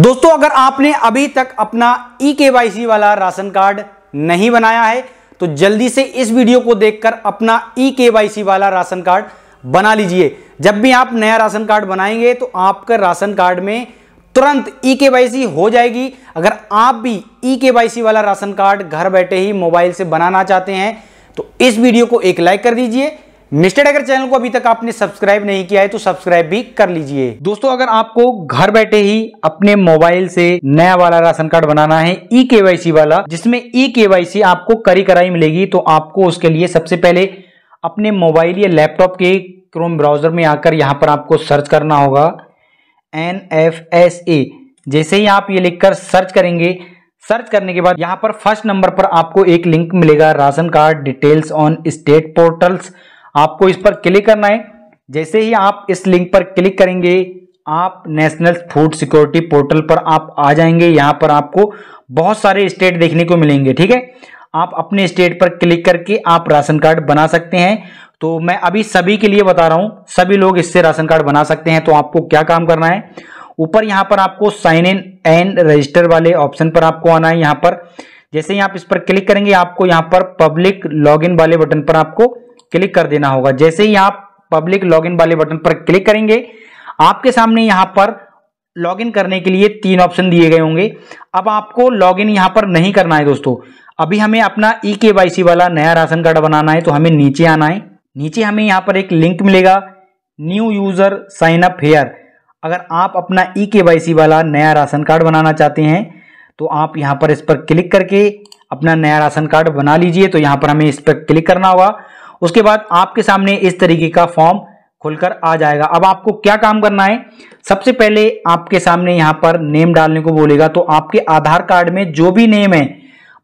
दोस्तों अगर आपने अभी तक अपना ई e के वाला राशन कार्ड नहीं बनाया है तो जल्दी से इस वीडियो को देखकर अपना ई e के वाला राशन कार्ड बना लीजिए जब भी आप नया राशन कार्ड बनाएंगे तो आपका राशन कार्ड में तुरंत ई e के हो जाएगी अगर आप भी ई के वाला राशन कार्ड घर बैठे ही मोबाइल से बनाना चाहते हैं तो इस वीडियो को एक लाइक कर दीजिए मिस्टर अगर चैनल को अभी तक आपने सब्सक्राइब नहीं किया है तो सब्सक्राइब भी कर लीजिए दोस्तों अगर आपको घर बैठे ही अपने मोबाइल से नया वाला राशन कार्ड बनाना है ई के वाला जिसमें ई के आपको करी कराई मिलेगी तो आपको उसके लिए सबसे पहले अपने मोबाइल या लैपटॉप के क्रोम ब्राउजर में आकर यहाँ पर आपको सर्च करना होगा एन एफ एस ए जैसे ही आप ये लिखकर सर्च करेंगे सर्च करने के बाद यहाँ पर फर्स्ट नंबर पर आपको एक लिंक मिलेगा ration card details on state portals आपको इस पर क्लिक करना है जैसे ही आप इस लिंक पर क्लिक करेंगे आप नेशनल फूड सिक्योरिटी पोर्टल पर आप आ जाएंगे यहां पर आपको बहुत सारे स्टेट देखने को मिलेंगे ठीक है आप अपने स्टेट पर क्लिक करके आप राशन कार्ड बना सकते हैं तो मैं अभी सभी के लिए बता रहा हूं सभी लोग इससे राशन कार्ड बना सकते हैं तो आपको क्या काम करना है ऊपर यहां पर आपको साइन इन एंड रजिस्टर वाले ऑप्शन पर आपको आना है यहां पर जैसे ही आप इस पर क्लिक करेंगे आपको यहां पर पब्लिक लॉगिन वाले बटन पर आपको क्लिक कर देना होगा जैसे ही आप पब्लिक लॉगिन वाले बटन पर क्लिक करेंगे आपके सामने यहां पर लॉगिन करने के लिए तीन ऑप्शन दिए गए होंगे अब आपको लॉगिन यहां पर नहीं करना है दोस्तों अभी हमें अपना ई के वाई सी वाला नया राशन कार्ड बनाना है तो हमें नीचे आना है नीचे हमें यहां पर एक लिंक मिलेगा new user sign up here अगर आप अपना ई के वाई सी वाला नया राशन कार्ड बनाना चाहते हैं तो आप यहां पर इस पर क्लिक करके अपना नया राशन कार्ड बना लीजिए तो यहां पर हमें इस पर क्लिक करना होगा उसके बाद आपके सामने इस तरीके का फॉर्म खुलकर आ जाएगा अब आपको क्या काम करना है सबसे पहले आपके सामने यहाँ पर नेम डालने को बोलेगा तो आपके आधार कार्ड में जो भी नेम है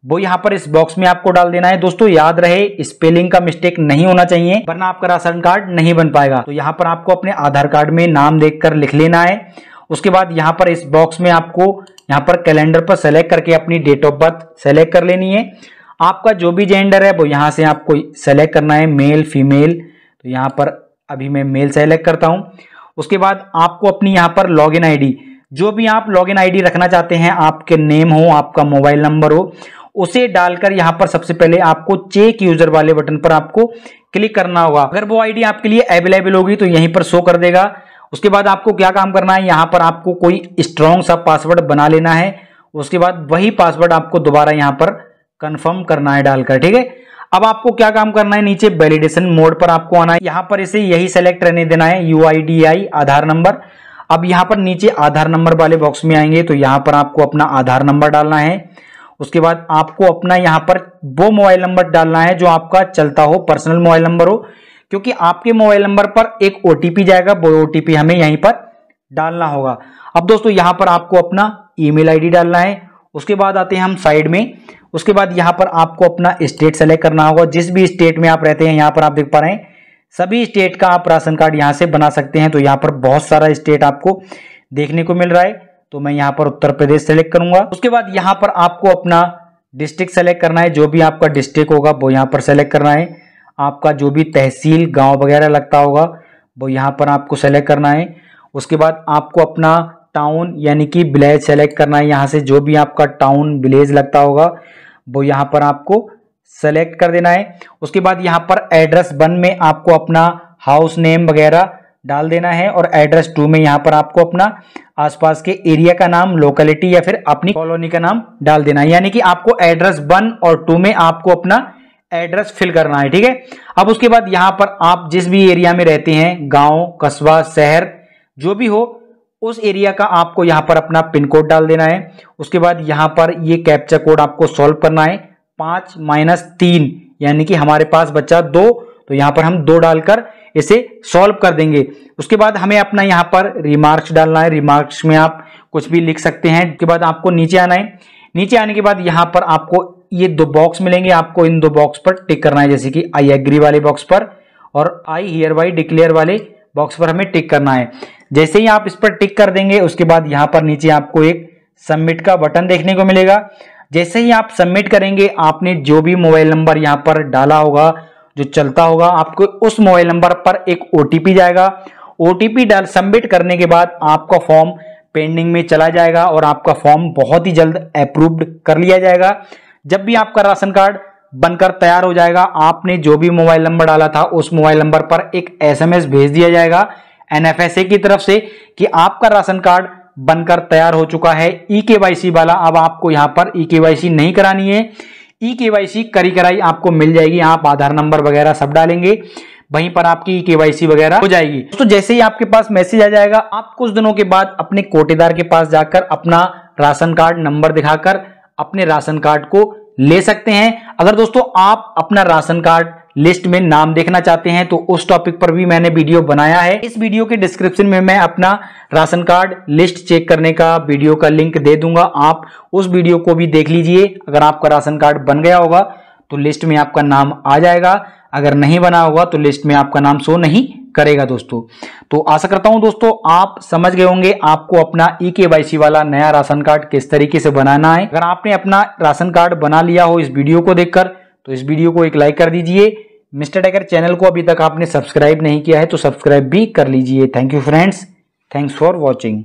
वो यहाँ पर इस बॉक्स में आपको डाल देना है दोस्तों याद रहे स्पेलिंग का मिस्टेक नहीं होना चाहिए वरना आपका राशन कार्ड नहीं बन पाएगा तो यहाँ पर आपको अपने आधार कार्ड में नाम देख लिख लेना है उसके बाद यहाँ पर इस बॉक्स में आपको यहाँ पर कैलेंडर पर सेलेक्ट करके अपनी डेट ऑफ बर्थ सेलेक्ट कर लेनी है आपका जो भी जेंडर है वो यहाँ से आपको सेलेक्ट करना है मेल फीमेल तो यहाँ पर अभी मैं मेल सेलेक्ट करता हूँ उसके बाद आपको अपनी यहाँ पर लॉगिन आईडी जो भी आप लॉगिन आईडी रखना चाहते हैं आपके नेम हो आपका मोबाइल नंबर हो उसे डालकर यहाँ पर सबसे पहले आपको चेक यूजर वाले बटन पर आपको क्लिक करना होगा अगर वो आईडी आपके लिए अवेलेबल होगी तो यहीं पर शो कर देगा उसके बाद आपको क्या काम करना है यहाँ पर आपको कोई स्ट्रॉन्ग सा पासवर्ड बना लेना है उसके बाद वही पासवर्ड आपको दोबारा यहाँ पर कंफर्म करना है डालकर ठीक है अब आपको क्या काम करना है नीचे वैलिडेशन मोड पर आपको आना है यहां पर इसे यही सेलेक्ट रहने देना है यू आधार नंबर अब यहां पर नीचे आधार नंबर वाले बॉक्स में आएंगे तो यहां पर आपको अपना आधार नंबर डालना है उसके बाद आपको अपना यहां पर वो मोबाइल नंबर डालना है जो आपका चलता हो पर्सनल मोबाइल नंबर हो क्योंकि आपके मोबाइल नंबर पर एक ओटीपी जाएगा वो ओटीपी हमें यहीं पर डालना होगा अब दोस्तों यहां पर आपको अपना ईमेल आईडी डालना है उसके बाद आते हैं हम साइड में उसके बाद यहाँ पर आपको अपना स्टेट सेलेक्ट करना होगा जिस भी स्टेट में आप रहते हैं यहाँ पर आप देख पा रहे हैं सभी स्टेट का आप राशन कार्ड यहाँ से बना सकते हैं तो यहाँ पर बहुत सारा स्टेट आपको देखने को मिल रहा है तो मैं यहाँ पर उत्तर प्रदेश सेलेक्ट करूंगा उसके बाद यहाँ पर आपको अपना डिस्ट्रिक्ट सेलेक्ट करना है जो भी आपका डिस्ट्रिक्ट होगा वो यहाँ पर सेलेक्ट करना है आपका जो भी तहसील गांव वगैरह लगता होगा वो यहाँ पर आपको सेलेक्ट करना है उसके बाद आपको अपना टाउन यानी कि विलेज सेलेक्ट करना है यहाँ से जो भी आपका टाउन विलेज लगता होगा वो यहां पर आपको सेलेक्ट कर देना है उसके बाद यहां पर एड्रेस वन में आपको अपना हाउस नेम वगैरह डाल देना है और एड्रेस टू में यहां पर आपको अपना आसपास के एरिया का नाम लोकेलिटी या फिर अपनी कॉलोनी का नाम डाल देना है यानी कि आपको एड्रेस वन और टू में आपको अपना एड्रेस फिल करना है ठीक है अब उसके बाद यहाँ पर आप जिस भी एरिया में रहते हैं गांव कस्बा शहर जो भी हो उस एरिया का आपको यहाँ पर अपना पिन कोड डाल देना है उसके बाद यहाँ पर ये कैप्चा कोड आपको सॉल्व करना है पाँच माइनस तीन यानी कि हमारे पास बच्चा दो तो यहाँ पर हम दो डालकर इसे सॉल्व कर देंगे उसके बाद हमें अपना यहाँ पर रिमार्क्स डालना है रिमार्क्स में आप कुछ भी लिख सकते हैं उसके बाद आपको नीचे आना है नीचे आने के बाद यहाँ पर आपको ये दो बॉक्स मिलेंगे आपको इन दो बॉक्स पर टिक करना है जैसे कि आई एग्री वाले बॉक्स पर और आई हियर बाई डिक्लेयर वाले बॉक्स पर हमें टिक करना है जैसे ही आप इस पर टिक कर देंगे उसके बाद यहाँ पर नीचे आपको एक सबमिट का बटन देखने को मिलेगा जैसे ही आप सबमिट करेंगे आपने जो भी मोबाइल नंबर यहाँ पर डाला होगा जो चलता होगा आपको उस मोबाइल नंबर पर एक ओ जाएगा ओ डाल सबमिट करने के बाद आपका फॉर्म पेंडिंग में चला जाएगा और आपका फॉर्म बहुत ही जल्द अप्रूव्ड कर लिया जाएगा जब भी आपका राशन कार्ड बनकर तैयार हो जाएगा आपने जो भी मोबाइल नंबर डाला था उस मोबाइल नंबर पर एक एसएमएस भेज दिया जाएगा एनएफएसए की तरफ से कि आपका राशन कार्ड बनकर तैयार हो चुका है ई के वाला अब आपको यहां पर ई के नहीं करानी है ई के करी कराई आपको मिल जाएगी आप आधार नंबर वगैरह सब डालेंगे वहीं पर आपकी केवाईसी वगैरह हो जाएगी तो जैसे ही आपके पास मैसेज आ जाएगा आप कुछ दिनों के बाद अपने कोटेदार के पास जाकर अपना राशन कार्ड नंबर दिखाकर अपने राशन कार्ड को ले सकते हैं अगर दोस्तों आप अपना राशन कार्ड लिस्ट में नाम देखना चाहते हैं तो उस टॉपिक पर भी मैंने वीडियो बनाया है इस वीडियो के डिस्क्रिप्शन में मैं अपना राशन कार्ड लिस्ट चेक करने का वीडियो का लिंक दे दूंगा आप उस वीडियो को भी देख लीजिए अगर आपका राशन कार्ड बन गया होगा तो लिस्ट में आपका नाम आ जाएगा अगर नहीं बना होगा तो लिस्ट में आपका नाम शो नहीं करेगा दोस्तों तो आशा करता हूं दोस्तों आप समझ गए होंगे आपको अपना ई e के वाला नया राशन कार्ड किस तरीके से बनाना है अगर आपने अपना राशन कार्ड बना लिया हो इस वीडियो को देखकर तो इस वीडियो को एक लाइक कर दीजिए मिस्टर टैगर चैनल को अभी तक आपने सब्सक्राइब नहीं किया है तो सब्सक्राइब भी कर लीजिए thank you friends thanks for watching